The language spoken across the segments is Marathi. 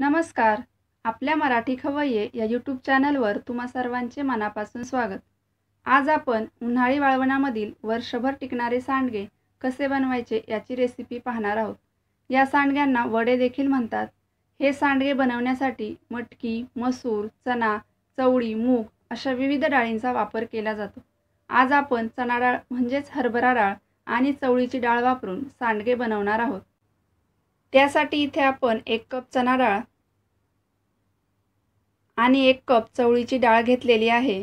नमस्कार आपल्या मराठी खवय्ये या यूट्यूब चॅनलवर तुम्हा सर्वांचे मनापासून स्वागत आज आपण उन्हाळी वाळवणामधील वर्षभर टिकणारे सांडगे कसे बनवायचे याची रेसिपी पाहणार आहोत या सांडग्यांना वडे देखील म्हणतात हे सांडगे बनवण्यासाठी मटकी मसूर चणा चवळी मूग अशा विविध डाळींचा वापर केला जातो आज आपण चणा डाळ म्हणजेच हरभरा डाळ आणि चवळीची डाळ वापरून सांडगे बनवणार आहोत त्यासाठी इथे आपण एक कप चना डाळ आणि एक कप चवळीची डाळ घेतलेली आहे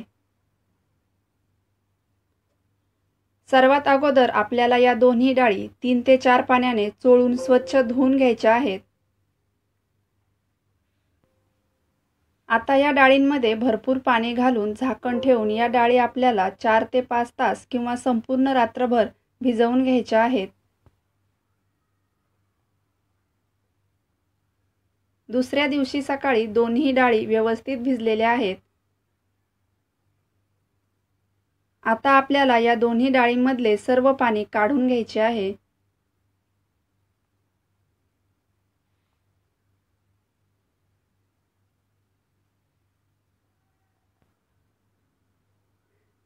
सर्वात अगोदर आपल्याला या दोन्ही डाळी तीन ते चार पाण्याने चोळून स्वच्छ धुवून घ्यायच्या आहेत आता या डाळींमध्ये भरपूर पाणी घालून झाकण ठेवून या डाळी आपल्याला चार ते पाच तास किंवा संपूर्ण रात्रभर भिजवून घ्यायच्या आहेत दुसऱ्या दिवशी सकाळी दोन्ही डाळी व्यवस्थित भिजलेल्या आहेत आता आपल्याला या दोन्ही डाळींमधले सर्व पाणी काढून घ्यायचे आहे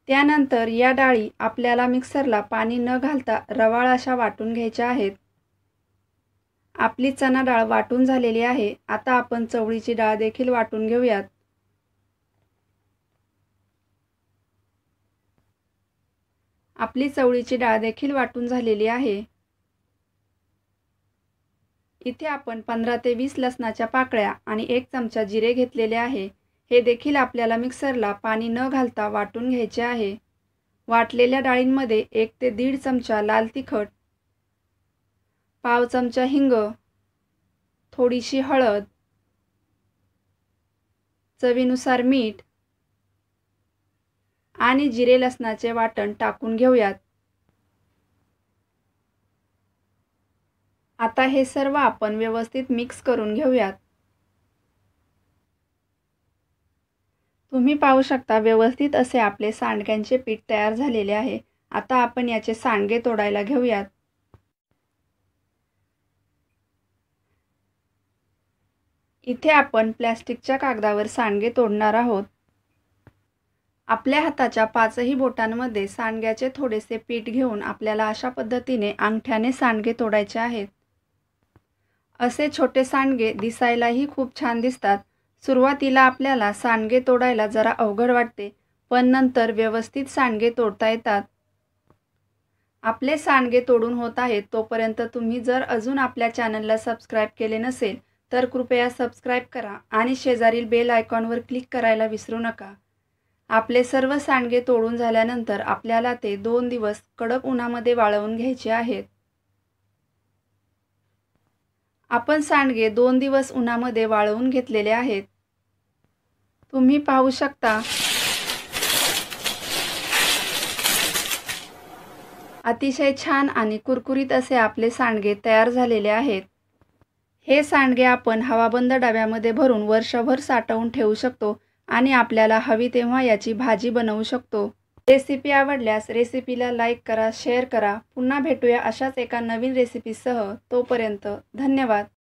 त्यानंतर या डाळी आपल्याला मिक्सरला पाणी न घालता रवाळ अशा वाटून घ्यायच्या आहेत आपली चणा डाळ वाटून झालेली आहे आता आपण चवळीची डाळ देखील वाटून घेऊयात आपली चवळीची डाळ देखील वाटून झालेली आहे इथे आपण पंधरा ते वीस लसणाच्या पाकळ्या आणि एक चमचा जिरे घेतलेले आहे हे देखील आपल्याला मिक्सरला पाणी न घालता वाटून घ्यायचे आहे वाटलेल्या डाळींमध्ये एक ते दीड चमचा लाल तिखट पाव चमचा हिंग थोडीशी हळद चवीनुसार मीठ आणि जिरे लसणाचे वाटण टाकून घेऊयात आता हे सर्व आपण व्यवस्थित मिक्स करून घेऊयात तुम्ही पाहू शकता व्यवस्थित असे आपले सांडग्यांचे पीठ तयार झालेले आहे आता आपण याचे सांडगे तोडायला घेऊयात इथे आपण प्लॅस्टिकच्या कागदावर सांडगे तोडणार आहोत आपल्या हाताच्या पाचही बोटांमध्ये सांडग्याचे थोडेसे पीठ घेऊन आपल्याला अशा पद्धतीने अंगठ्याने सांडगे तोडायचे आहेत असे छोटे सांडगे दिसायलाही खूप छान दिसतात सुरुवातीला आपल्याला सांडगे तोडायला जरा अवघड वाटते पण नंतर व्यवस्थित सांडगे तोडता येतात आपले सांडगे तोडून होत आहेत तोपर्यंत तुम्ही जर अजून आपल्या चॅनलला सबस्क्राईब केले नसेल तर कृपया सबस्क्राईब करा आणि शेजारील बेल आयकॉनवर क्लिक करायला विसरू नका आपले सर्व सांडगे तोडून झाल्यानंतर आपल्याला ते दोन दिवस कडक उन्हामध्ये वाळवून घ्यायचे आहेत आपण सांडगे दोन दिवस उन्हामध्ये वाळवून घेतलेले आहेत तुम्ही पाहू शकता अतिशय छान आणि कुरकुरीत असे आपले सांडगे तयार झालेले आहेत हे सांडगे आपण हवाबंद डब्यामध्ये भरून वर्षभर साठवून ठेवू शकतो आणि आपल्याला हवी तेव्हा याची भाजी बनवू शकतो रेसिपी आवडल्यास रेसिपीला लाईक करा शेअर करा पुन्हा भेटूया अशाच एका नवीन रेसिपीसह तोपर्यंत धन्यवाद